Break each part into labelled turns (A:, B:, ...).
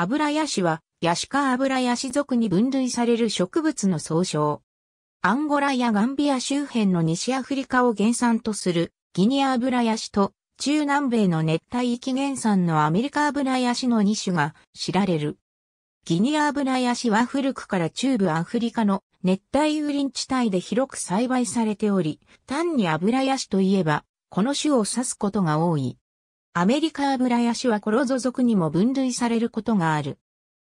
A: 油ヤシは、ヤシ科油ヤシ属に分類される植物の総称。アンゴラやガンビア周辺の西アフリカを原産とするギニア油ヤシと中南米の熱帯域原産のアメリカ油ヤシの2種が知られる。ギニア油ヤシは古くから中部アフリカの熱帯雨林地帯で広く栽培されており、単に油ヤシといえば、この種を指すことが多い。アメリカアブラヤシはコロゾ族にも分類されることがある。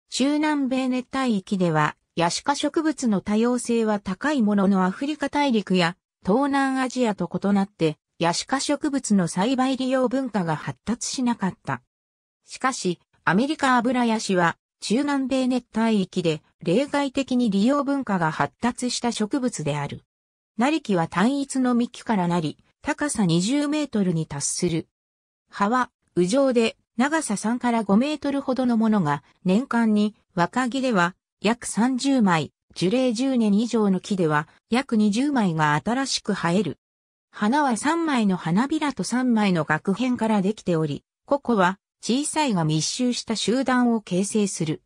A: 中南米熱帯域では、ヤシ科植物の多様性は高いもののアフリカ大陸や東南アジアと異なって、ヤシ科植物の栽培利用文化が発達しなかった。しかし、アメリカアブラヤシは中南米熱帯域で例外的に利用文化が発達した植物である。なりきは単一の幹からなり、高さ20メートルに達する。葉は、羽状で、長さ3から5メートルほどのものが、年間に、若木では、約30枚、樹齢10年以上の木では、約20枚が新しく生える。花は3枚の花びらと3枚の額片からできており、ここは、小さいが密集した集団を形成する。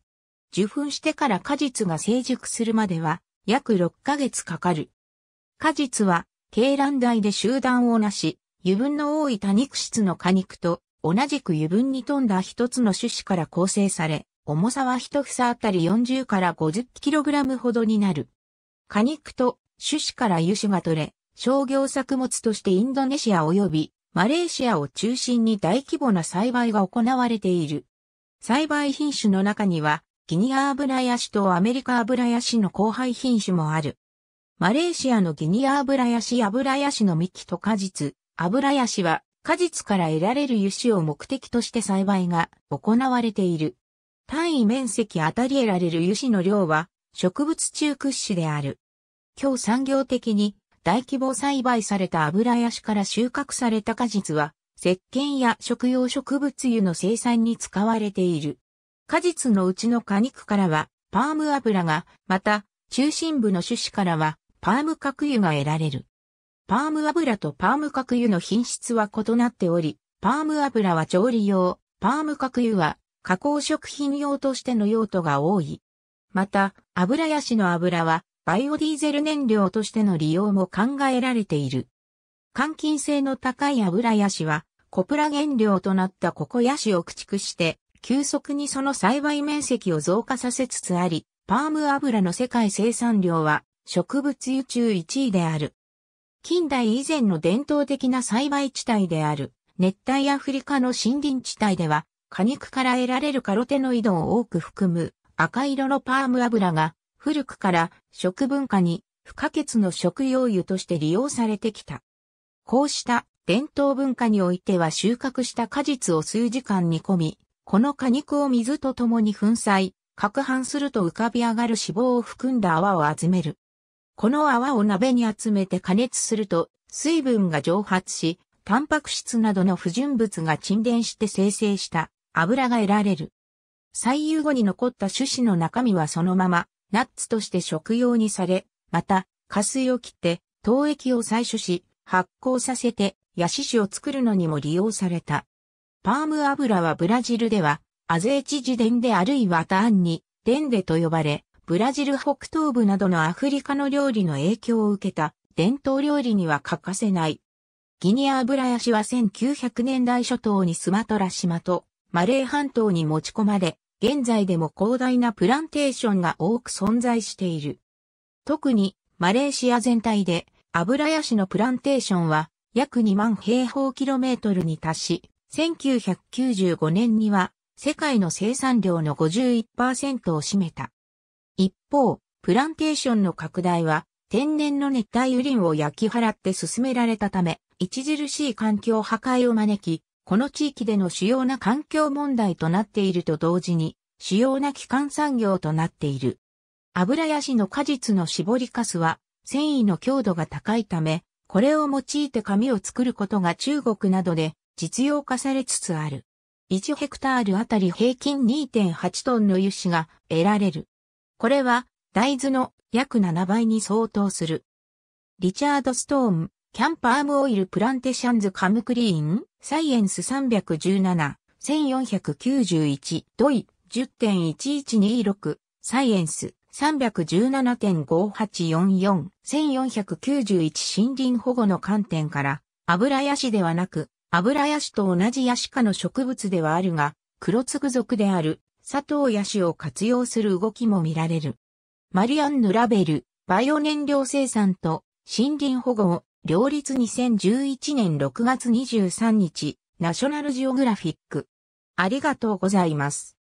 A: 受粉してから果実が成熟するまでは、約6ヶ月かかる。果実は、鶏卵台で集団をなし、油分の多い多肉質の果肉と同じく油分に富んだ一つの種子から構成され、重さは一房あたり40から 50kg ほどになる。果肉と種子から油種が取れ、商業作物としてインドネシア及びマレーシアを中心に大規模な栽培が行われている。栽培品種の中には、ギニア油ヤシとアメリカ油ヤシの交配品種もある。マレーシアのギニア油ヤシ油ヤシの幹と果実、油ヤシは果実から得られる油脂を目的として栽培が行われている。単位面積あたり得られる油脂の量は植物中屈指である。今日産業的に大規模栽培された油ヤシから収穫された果実は石鹸や食用植物油の生産に使われている。果実のうちの果肉からはパーム油が、また中心部の種子からはパーム核油が得られる。パーム油とパーム核油の品質は異なっており、パーム油は調理用、パーム核油は加工食品用としての用途が多い。また、油やしの油はバイオディーゼル燃料としての利用も考えられている。換金性の高い油やしは、コプラ原料となったココヤシを駆逐して、急速にその栽培面積を増加させつつあり、パーム油の世界生産量は植物油中1位である。近代以前の伝統的な栽培地帯である熱帯アフリカの森林地帯では果肉から得られるカロテノイドを多く含む赤色のパーム油が古くから食文化に不可欠の食用油として利用されてきた。こうした伝統文化においては収穫した果実を数時間煮込み、この果肉を水と共に粉砕、攪拌すると浮かび上がる脂肪を含んだ泡を集めるこの泡を鍋に集めて加熱すると、水分が蒸発し、タンパク質などの不純物が沈殿して生成した油が得られる。採油後に残った種子の中身はそのまま、ナッツとして食用にされ、また、加水を切って、糖液を採取し、発酵させて、ヤシシを作るのにも利用された。パーム油はブラジルでは、アゼーチジデンであるいはターンに、デンデと呼ばれ、ブラジル北東部などのアフリカの料理の影響を受けた伝統料理には欠かせない。ギニア油ヤシは1900年代初頭にスマトラ島とマレー半島に持ち込まれ、現在でも広大なプランテーションが多く存在している。特にマレーシア全体で油ヤシのプランテーションは約2万平方キロメートルに達し、1995年には世界の生産量の51%を占めた。一方、プランテーションの拡大は天然の熱帯雨林を焼き払って進められたため、著しい環境破壊を招き、この地域での主要な環境問題となっていると同時に、主要な基幹産業となっている。油ヤシの果実の絞りかすは、繊維の強度が高いため、これを用いて紙を作ることが中国などで実用化されつつある。1ヘクタールあたり平均2.8トンの油脂が得られる。これは大豆の約7倍に相当する。リチャード・ストーン、キャンパアームオイルプランテシャンズカムクリーン、サイエンス317、1491、ドイ、10.1126、サイエンス317.5844、1491森林保護の観点から、油ヤシではなく、油ヤシと同じヤシ科の植物ではあるが、黒つぐ属である佐藤野手を活用する動きも見られる。マリアンヌ・ラベル、バイオ燃料生産と森林保護を両立2011年6月23日、ナショナルジオグラフィック。ありがとうございます。